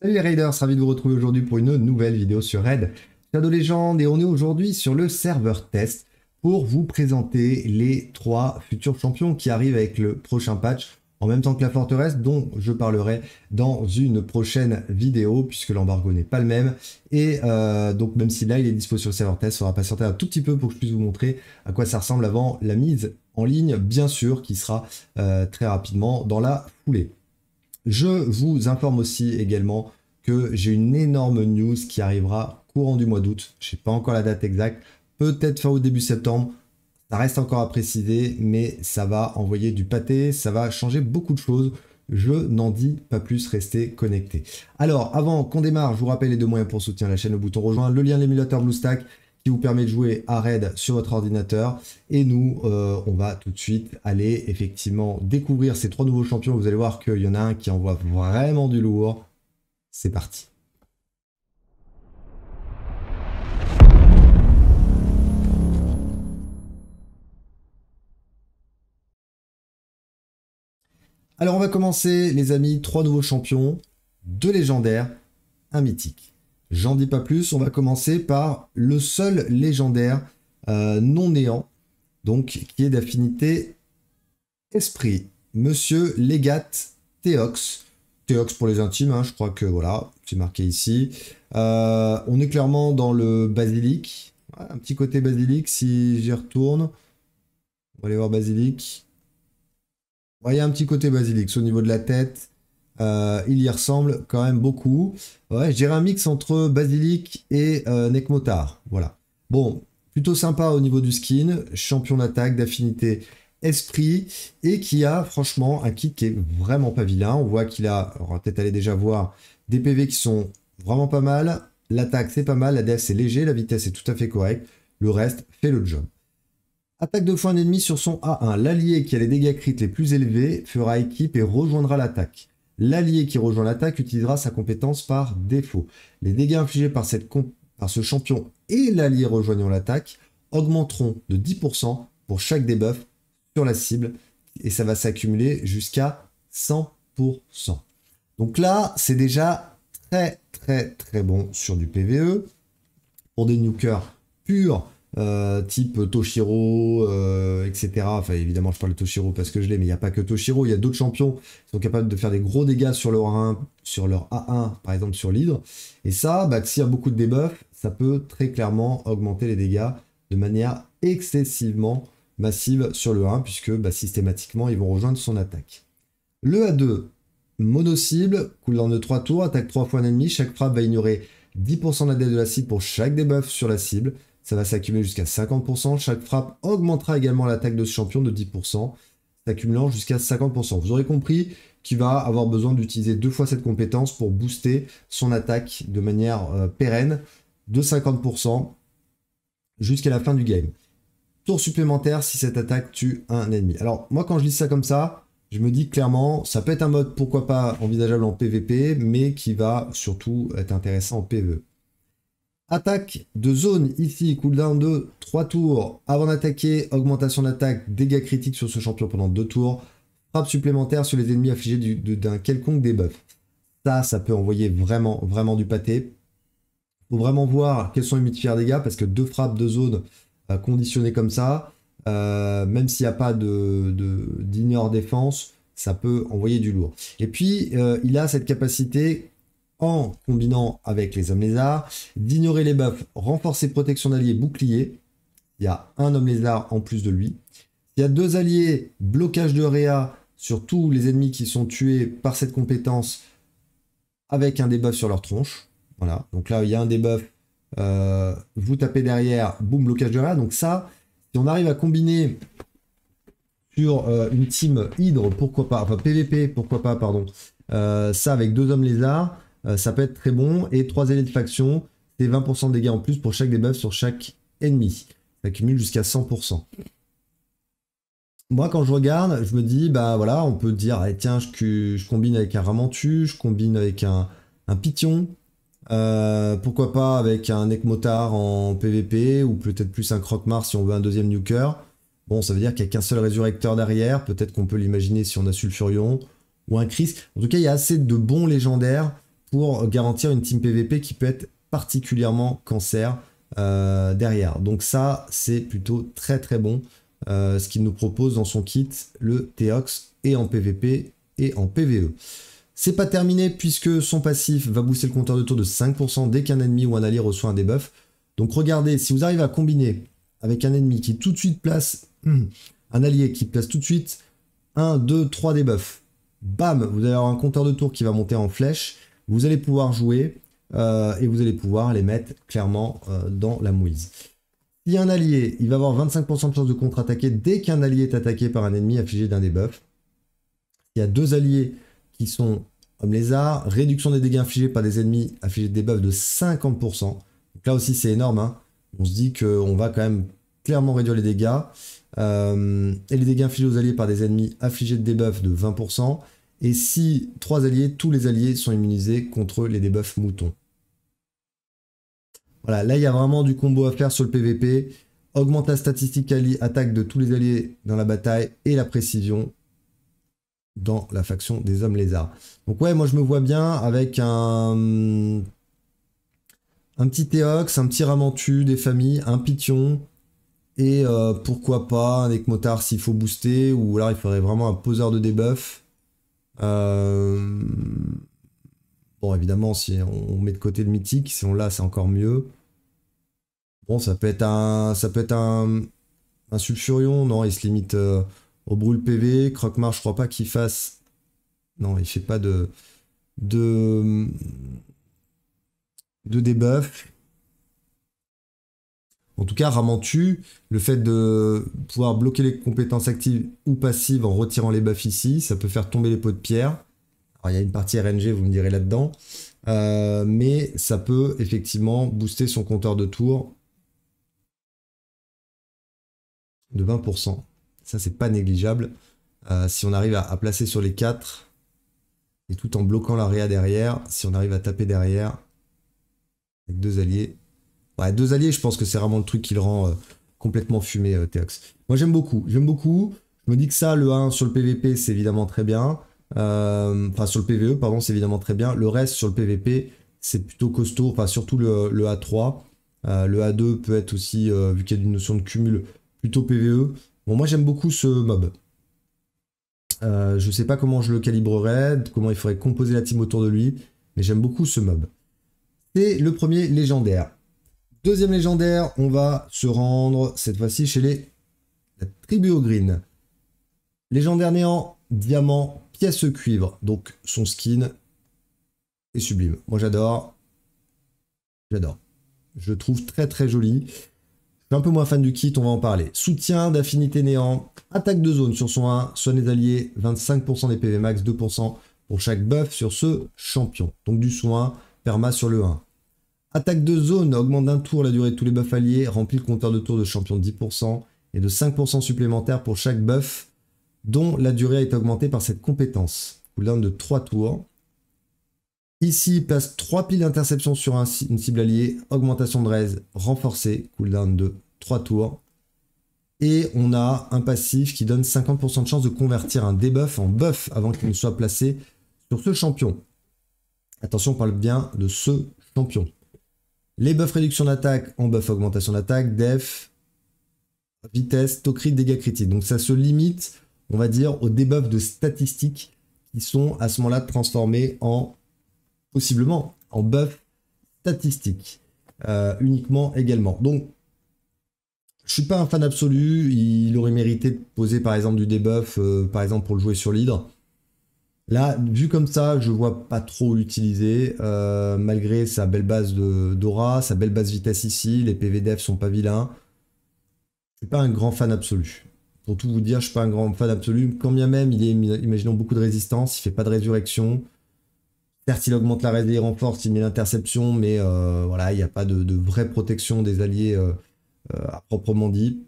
Salut les Raiders, ravi de vous retrouver aujourd'hui pour une nouvelle vidéo sur Raid de légende et on est aujourd'hui sur le serveur test pour vous présenter les trois futurs champions qui arrivent avec le prochain patch en même temps que la forteresse dont je parlerai dans une prochaine vidéo puisque l'embargo n'est pas le même et euh, donc même si là il est dispo sur le serveur test, il faudra patienter un tout petit peu pour que je puisse vous montrer à quoi ça ressemble avant la mise en ligne bien sûr qui sera euh, très rapidement dans la foulée. Je vous informe aussi également que j'ai une énorme news qui arrivera courant du mois d'août. Je ne sais pas encore la date exacte, peut-être fin au début septembre. Ça reste encore à préciser, mais ça va envoyer du pâté, ça va changer beaucoup de choses. Je n'en dis pas plus, restez connectés. Alors, avant qu'on démarre, je vous rappelle les deux moyens pour soutenir la chaîne, le bouton rejoint, le lien de l'émulateur BlueStack vous permet de jouer à RAID sur votre ordinateur. Et nous, euh, on va tout de suite aller effectivement découvrir ces trois nouveaux champions. Vous allez voir qu'il y en a un qui envoie vraiment du lourd. C'est parti. Alors on va commencer les amis, trois nouveaux champions, deux légendaires, un mythique. J'en dis pas plus, on va commencer par le seul légendaire euh, non néant, donc qui est d'affinité esprit. Monsieur Legate Théox. Théox pour les intimes, hein, je crois que voilà, c'est marqué ici. Euh, on est clairement dans le basilic. un petit côté basilic si j'y retourne. On va aller voir basilic. Il y a un petit côté basilic au niveau de la tête. Euh, il y ressemble quand même beaucoup. Ouais, je dirais un mix entre Basilic et euh, Voilà. Bon, plutôt sympa au niveau du skin. Champion d'attaque, d'affinité, esprit. Et qui a franchement un kit qui est vraiment pas vilain. On voit qu'il a, on va peut-être aller déjà voir, des PV qui sont vraiment pas mal. L'attaque, c'est pas mal. La déf c'est léger. La vitesse, est tout à fait correcte. Le reste fait le job. Attaque de un ennemi sur son A1. L'allié qui a les dégâts critiques les plus élevés fera équipe et rejoindra l'attaque. L'allié qui rejoint l'attaque utilisera sa compétence par défaut. Les dégâts infligés par, cette par ce champion et l'allié rejoignant l'attaque augmenteront de 10% pour chaque debuff sur la cible et ça va s'accumuler jusqu'à 100%. Donc là, c'est déjà très très très bon sur du PVE. Pour des nukers purs, euh, type Toshiro, euh, etc. Enfin, évidemment, je parle de Toshiro parce que je l'ai, mais il n'y a pas que Toshiro, il y a d'autres champions qui sont capables de faire des gros dégâts sur leur A1, par exemple sur l'hydre. Et ça, bah, s'il y a beaucoup de debuffs, ça peut très clairement augmenter les dégâts de manière excessivement massive sur le 1, puisque bah, systématiquement, ils vont rejoindre son attaque. Le A2, mono-cible, coulant de 3 tours, attaque 3 fois un ennemi, chaque frappe va ignorer 10% de la dette de la cible pour chaque debuff sur la cible. Ça va s'accumuler jusqu'à 50%. Chaque frappe augmentera également l'attaque de ce champion de 10%, s'accumulant jusqu'à 50%. Vous aurez compris qu'il va avoir besoin d'utiliser deux fois cette compétence pour booster son attaque de manière euh, pérenne de 50% jusqu'à la fin du game. Tour supplémentaire si cette attaque tue un ennemi. Alors moi quand je lis ça comme ça, je me dis clairement, ça peut être un mode pourquoi pas envisageable en PvP, mais qui va surtout être intéressant en PvE. Attaque de zone ici, cooldown de 3 tours. Avant d'attaquer, augmentation d'attaque, dégâts critiques sur ce champion pendant 2 tours. Frappe supplémentaire sur les ennemis affligés d'un quelconque débuff. Ça, ça peut envoyer vraiment, vraiment du pâté. Faut vraiment voir quels sont les multipliers dégâts parce que deux frappes de zone euh, conditionnées comme ça, euh, même s'il n'y a pas de défense, ça peut envoyer du lourd. Et puis, euh, il a cette capacité en combinant avec les hommes lézards, d'ignorer les buffs, renforcer protection d'alliés, bouclier. Il y a un homme lézard en plus de lui. Il y a deux alliés, blocage de réa sur tous les ennemis qui sont tués par cette compétence avec un debuff sur leur tronche. Voilà, donc là il y a un debuff, euh, vous tapez derrière, boum, blocage de réa. Donc ça, si on arrive à combiner sur euh, une team hydre, pourquoi pas, enfin PVP, pourquoi pas, pardon, euh, ça avec deux hommes lézards, euh, ça peut être très bon. Et 3 éléments de faction, c'est 20% de dégâts en plus pour chaque debuff sur chaque ennemi. Ça cumule jusqu'à 100%. Moi, quand je regarde, je me dis, bah voilà, on peut dire, eh, tiens, je, je, combine avec un Ramentu, je combine avec un, un euh, pourquoi pas avec un Necmotar en PVP, ou peut-être plus un crocmar si on veut un deuxième Nuker. Bon, ça veut dire qu'il n'y a qu'un seul résurrecteur derrière. Peut-être qu'on peut, peut l'imaginer si on a Sulfurion ou un Chris. En tout cas, il y a assez de bons légendaires pour garantir une team PVP qui peut être particulièrement cancer euh, derrière. Donc ça, c'est plutôt très très bon. Euh, ce qu'il nous propose dans son kit, le Teox, et en PVP et en PVE. C'est pas terminé puisque son passif va booster le compteur de tour de 5% dès qu'un ennemi ou un allié reçoit un debuff. Donc regardez, si vous arrivez à combiner avec un ennemi qui tout de suite place, hum, un allié qui place tout de suite 1, 2, 3 debuffs, bam, vous allez avoir un compteur de tour qui va monter en flèche vous allez pouvoir jouer euh, et vous allez pouvoir les mettre clairement euh, dans la mouise. a un allié, il va avoir 25% de chance de contre-attaquer dès qu'un allié est attaqué par un ennemi affligé d'un debuff. Il y a deux alliés qui sont les arts réduction des dégâts infligés par des ennemis affligés de debuff de 50%. là aussi c'est énorme, hein. on se dit qu'on va quand même clairement réduire les dégâts. Euh, et les dégâts infligés aux alliés par des ennemis affligés de debuff de 20%. Et si trois alliés, tous les alliés sont immunisés contre les debuffs moutons. Voilà, là il y a vraiment du combo à faire sur le PVP. Augmente la statistique attaque de tous les alliés dans la bataille et la précision dans la faction des hommes lézards. Donc ouais, moi je me vois bien avec un, un petit Théox, un petit Ramentu, des familles, un Pition, et euh, pourquoi pas un Ekmotar s'il faut booster, ou alors il faudrait vraiment un poseur de debuffs. Euh, bon, évidemment, si on met de côté le mythique, si on l'a, c'est encore mieux. Bon, ça peut être un, ça peut être un, un Subfurion. Non, il se limite euh, au brûle PV. Croque-marche, je crois pas qu'il fasse. Non, il fait pas de, de, de debuff. En tout cas, Ramantu, le fait de pouvoir bloquer les compétences actives ou passives en retirant les buffs ici, ça peut faire tomber les pots de pierre. Alors, il y a une partie RNG, vous me direz là-dedans. Euh, mais ça peut effectivement booster son compteur de tours de 20%. Ça, c'est pas négligeable. Euh, si on arrive à, placer sur les 4 et tout en bloquant l'area derrière, si on arrive à taper derrière avec deux alliés, Ouais, deux alliés, je pense que c'est vraiment le truc qui le rend euh, complètement fumé, euh, Moi, j'aime beaucoup. J'aime beaucoup. Je me dis que ça, le 1 sur le PVP, c'est évidemment très bien. Euh, enfin, sur le PVE, pardon, c'est évidemment très bien. Le reste, sur le PVP, c'est plutôt costaud. Enfin, surtout le, A3. le A2 euh, peut être aussi, vu qu'il y a une notion de cumul, plutôt PVE. Bon, moi, j'aime beaucoup ce mob. Je ne sais pas comment je le calibrerais, comment il faudrait composer la team autour de lui, mais j'aime beaucoup ce mob. C'est le premier légendaire. Deuxième légendaire, on va se rendre cette fois-ci chez les la tribu au green. Légendaire néant, diamant, pièce cuivre. Donc son skin est sublime. Moi j'adore. J'adore. Je trouve très très joli. Je suis un peu moins fan du kit, on va en parler. Soutien d'affinité néant, attaque de zone sur son 1, soin des alliés, 25% des PV max, 2% pour chaque buff sur ce champion. Donc du soin, perma sur le 1. Attaque de zone, augmente d'un tour la durée de tous les buffs alliés, remplit le compteur de tour de champion de 10% et de 5% supplémentaire pour chaque buff dont la durée est augmentée par cette compétence. Cooldown de 3 tours. Ici, place 3 piles d'interception sur une cible alliée, augmentation de raise renforcée, cooldown de 3 tours. Et on a un passif qui donne 50% de chance de convertir un debuff en buff avant qu'il ne soit placé sur ce champion. Attention, on parle bien de ce champion. Les buffs réduction d'attaque en buff augmentation d'attaque, def, vitesse, taux crit, dégâts critiques. Donc ça se limite, on va dire, aux debuffs de statistiques qui sont à ce moment-là transformés en, possiblement, en buffs statistiques euh, uniquement également. Donc, je suis pas un fan absolu. Il aurait mérité de poser par exemple du debuff, euh, par exemple pour le jouer sur l'hydre. Là, vu comme ça, je vois pas trop l'utiliser, euh, malgré sa belle base d'aura, sa belle base vitesse ici, les PVDF sont pas vilains. Je suis pas un grand fan absolu. Pour tout vous dire, je suis pas un grand fan absolu. Quand bien même, il est, imaginons, beaucoup de résistance, il fait pas de résurrection. Certes, il augmente la résilience en renforce, il met l'interception, mais euh, voilà, il n'y a pas de, vraie protection des alliés euh, à proprement dit.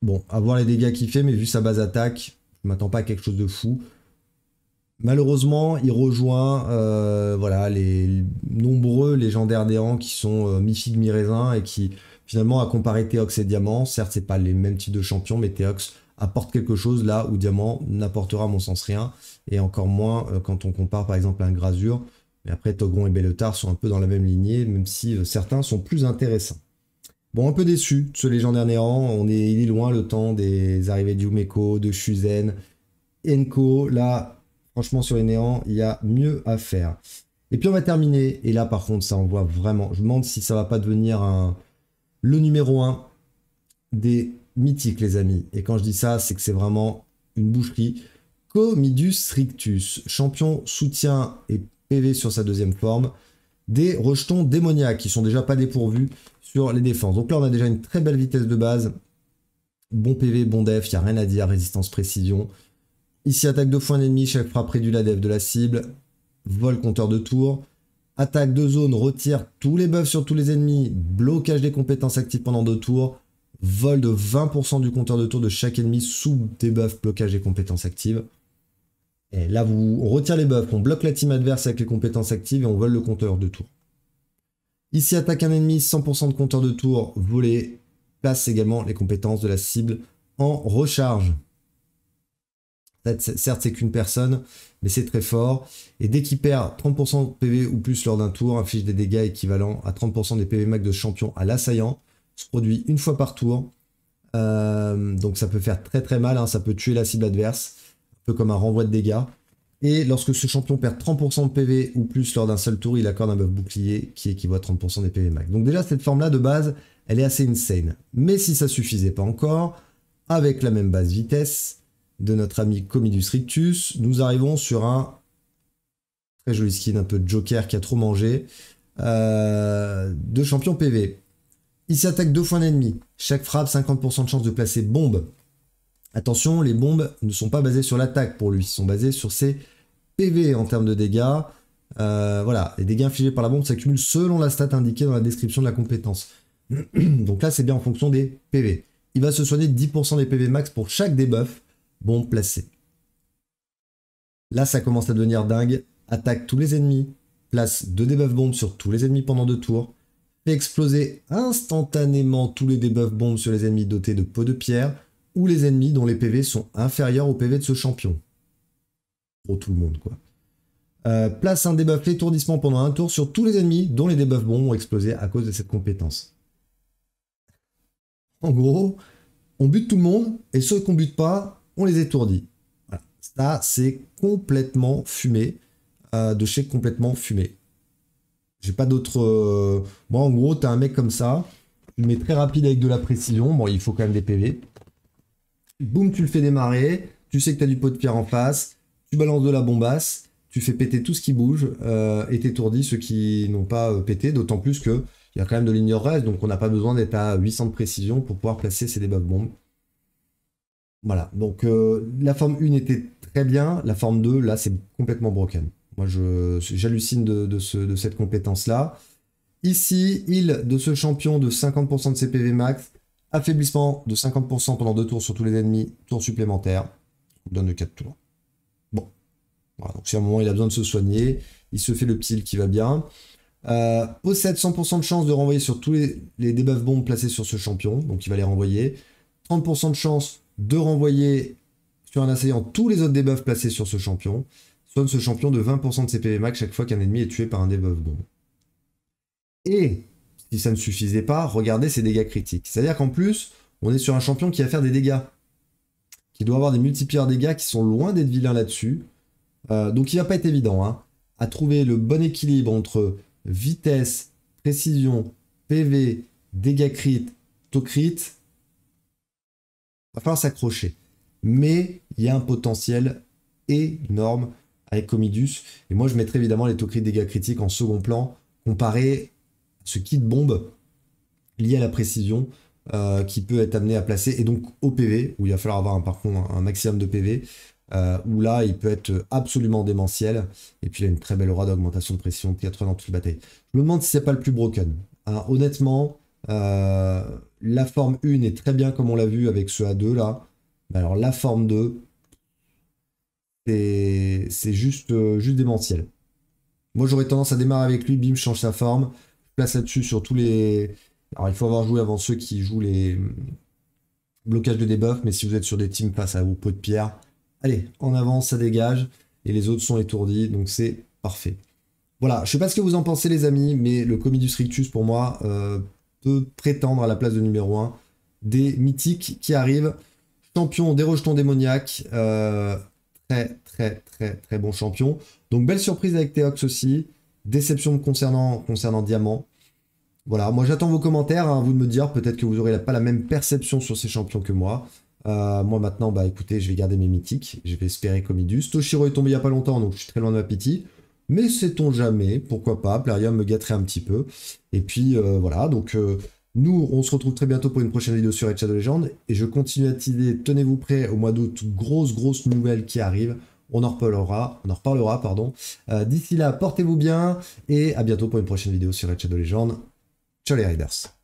Bon, avoir les dégâts qu'il fait, mais vu sa base attaque, je m'attends pas à quelque chose de fou. Malheureusement, il rejoint euh, voilà, les, nombreux légendaires rangs qui sont euh, mi mi-raisin et qui, finalement, à comparer Théox et Diamant, certes, c'est pas les mêmes types de champions, mais Théox apporte quelque chose là où Diamant n'apportera, à mon sens, rien. Et encore moins euh, quand on compare, par exemple, un Grasur. Mais après, Togon et Belletard sont un peu dans la même lignée, même si certains sont plus intéressants. Bon, un peu déçu de ce légendaire néant. On est, est loin le temps des arrivées Yumeko, de Shuzen, Enko. Là, Franchement, sur les néants, il y a mieux à faire. Et puis on va terminer. Et là, par contre, ça envoie vraiment. Je me demande si ça va pas devenir un... le numéro 1 des mythiques, les amis. Et quand je dis ça, c'est que c'est vraiment une boucherie. Comidus Rictus, champion soutien et PV sur sa deuxième forme. Des rejetons démoniaques qui sont déjà pas dépourvus sur les défenses. Donc là, on a déjà une très belle vitesse de base. Bon PV, bon def, il n'y a rien à dire. Résistance, précision. Ici, attaque deux fois un ennemi, chaque frappe réduit la def de la cible. Vol compteur de tour. Attaque de zone, retire tous les buffs sur tous les ennemis. Blocage des compétences actives pendant deux tours. Vol de 20% du compteur de tour de chaque ennemi sous buffs, blocage des compétences actives. Et là, on retire les buffs, on bloque la team adverse avec les compétences actives et on vole le compteur de tour. Ici, attaque un ennemi, 100% de compteur de tour, voler, place également les compétences de la cible en recharge. Certes, c'est qu'une personne, mais c'est très fort. Et dès qu'il perd 30% de PV ou plus lors d'un tour, inflige des dégâts équivalents à 30% des PV max de champion à l'assaillant. Se produit une fois par tour. Euh, donc ça peut faire très très mal, hein. ça peut tuer la cible adverse, un peu comme un renvoi de dégâts. Et lorsque ce champion perd 30% de PV ou plus lors d'un seul tour, il accorde un buff bouclier qui équivaut à 30% des PV max. Donc déjà cette forme-là de base, elle est assez insane. Mais si ça suffisait pas encore, avec la même base vitesse, de notre ami Comidus Rictus. Nous arrivons sur un très joli skin, un peu Joker qui a trop mangé, deux de champion PV. Il s'attaque deux fois l'ennemi. Chaque frappe, 50% de chance de placer bombe. Attention, les bombes ne sont pas basées sur l'attaque pour lui, ils sont basées sur ses PV en termes de dégâts. Euh, voilà, les dégâts infligés par la bombe s'accumulent selon la stat indiquée dans la description de la compétence. Donc là, c'est bien en fonction des PV. Il va se soigner 10% des PV max pour chaque debuff Bombe placé. Là, ça commence à devenir dingue. Attaque tous les ennemis. Place deux debuff bombes sur tous les ennemis pendant deux tours. Fait exploser instantanément tous les debuff bombes sur les ennemis dotés de peau de pierre ou les ennemis dont les PV sont inférieurs au PV de ce champion. Pour tout le monde, quoi. Euh, place un debuff étourdissement pendant un tour sur tous les ennemis dont les debuffs bombes ont explosé à cause de cette compétence. En gros, on bute tout le monde et ceux qu'on bute pas, les étourdis Ça, c'est complètement fumé, euh, de chez complètement fumé. J'ai pas d'autre. Bon, euh, en gros, as un mec comme ça, tu le très rapide avec de la précision. Bon, il faut quand même des PV. Boum, tu le fais démarrer. Tu sais que as du pot de pierre en face. Tu balances de la bombasse. Tu fais péter tout ce qui bouge euh, et t'étourdis ceux qui n'ont pas euh, pété. D'autant plus que il y a quand même de l'ignorance, donc on n'a pas besoin d'être à 800 de précision pour pouvoir placer ces débats bombes. Voilà, donc euh, la forme 1 était très bien, la forme 2, là, c'est complètement broken. Moi, j'hallucine de, de, ce, de, cette compétence-là. Ici, heal de ce champion de 50% de CPV max, affaiblissement de 50% pendant deux tours sur tous les ennemis, tour supplémentaire, donne 4 tours. Bon, voilà, donc si à un moment il a besoin de se soigner, il se fait le petit qui va bien. Euh, possède 100% de chance de renvoyer sur tous les, les debuff bombes placés sur ce champion, donc il va les renvoyer. 30% de chance de renvoyer sur un assaillant tous les autres debuffs placés sur ce champion, sonne ce champion de 20% de ses PV max chaque fois qu'un ennemi est tué par un debuff bon. Et si ça ne suffisait pas, regardez ses dégâts critiques. C'est-à-dire qu'en plus, on est sur un champion qui va faire des dégâts. Qui doit avoir des de dégâts qui sont loin d'être vilains là-dessus. Euh, donc il ne va pas être évident hein, à trouver le bon équilibre entre vitesse, précision, PV, dégâts crit, taux va falloir s'accrocher. Mais il y a un potentiel énorme avec Comidus. Et moi, je mettrai évidemment les taux de dégâts critiques en second plan, comparé à ce kit bombe lié à la précision euh, qui peut être amené à placer, et donc au PV, où il va falloir avoir un, par un maximum de PV, euh, où là, il peut être absolument démentiel. Et puis, il a une très belle aura d'augmentation de pression de 80 dans toute la bataille. Je me demande si c'est pas le plus broken. Hein. honnêtement, euh, la forme 1 est très bien comme on l'a vu avec ce A2 là. Mais alors la forme 2, c'est juste, euh, juste démentiel. Moi j'aurais tendance à démarrer avec lui, bim, je change sa forme. Je place là-dessus sur tous les. Alors il faut avoir joué avant ceux qui jouent les mm, blocages de debuff, mais si vous êtes sur des teams face à vos pots de pierre, allez, en avant, ça dégage. Et les autres sont étourdis, donc c'est parfait. Voilà, je sais pas ce que vous en pensez les amis, mais le du Rictus pour moi, euh, peut prétendre à la place de numéro 1 des mythiques qui arrivent. Champion des rejetons démoniaques. Euh, très, très, très, très bon champion. Donc, belle surprise avec Théox aussi. Déception concernant, concernant Diamant. Voilà, moi j'attends vos commentaires, hein, à vous de me dire, peut-être que vous n'aurez pas la même perception sur ces champions que moi. Euh, moi maintenant, bah écoutez, je vais garder mes mythiques, je vais espérer comme Idus. Toshiro est tombé il n'y a pas longtemps, donc je suis très loin de ma mais sait-on jamais, pourquoi pas, Plarium me gâterait un petit peu. Et puis euh, voilà, donc euh, nous, on se retrouve très bientôt pour une prochaine vidéo sur Edge of Legends. Et je continue à teaser, tenez-vous prêts, au mois d'août, grosse, grosse nouvelle qui arrive. On en reparlera, on en reparlera, pardon. Euh, d'ici là, portez-vous bien et à bientôt pour une prochaine vidéo sur Edge of Legends. Ciao les Riders